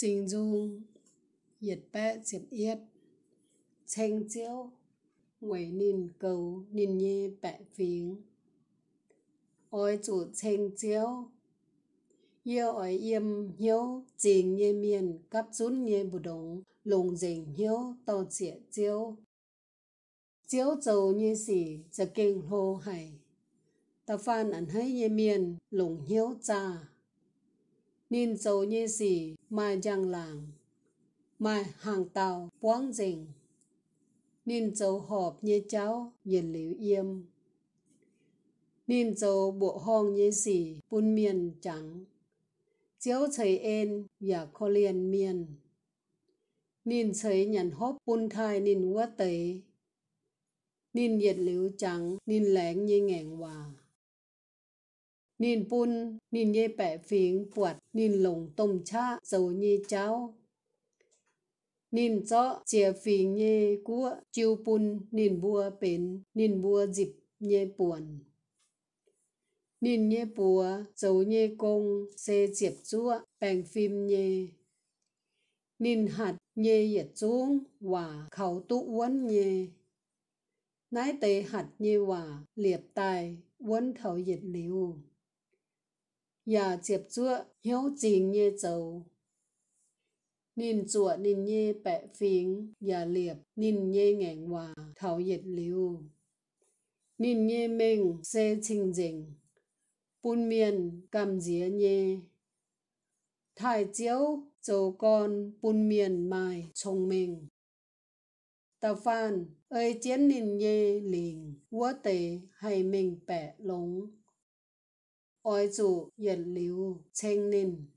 sinh dung nhiệt bé diệp yết tranh chiếu quẩy nín cầu nín nhê bẹ phiến ôi chủ tranh chiếu yêu ôi yêm hiếu trình nhê miền cắp rút nhê bù đống lùng dình hiếu tàu chĩa chiếu chiếu dầu như xỉ giờ kinh hô hải ta phan ẩn hãy nhê miền lùng hiếu trà nên dấu như gì mà giang làng mà hàng tàu quán rình nên dấu họp như cháu nhìn liễu yêm nên dấu bộ hong như gì bun miền trắng chiếu trời em và khô liền miền nên trời nhận hốp bun thai nên quá tế nên nhiệt liễu trắng nên lén như ngẹn hòa Nhìn bun, nhìn nhê bẻ phiến buột, nhìn lồng cha, dấu như cháu. Nhìn rõ chia phiến nhê của, chiêu bun, nhìn bùa bến, nhìn bùa dịp nhê buồn. Nhìn nhê bùa, dấu nhê công, xê diệp chúa, bèn phim nhê. Nhìn hạt nhê yết xuống, và khẩu tụ uốn nhê. Nái tế hạt nhê hòa, liệp tài, uốn thảo dịch liều. อย่าเจ็บจั่วเหี้ยวจริงเย่เจ้านินจั่วนินเย่แปะฟิงอย่าเหลียบนินเย่แงงว่าเถาเหย็ดลิวนินเย่เม่งเซชิงเจงปุนเมียนกำเจียเย่ถ่ายเจียวโจกอนปุนเมียนไม้ชงเมงตาฟานเอยเจียนนินเย่หลิงวัวเตให้เม่งแปะหลง爱做热疗青年。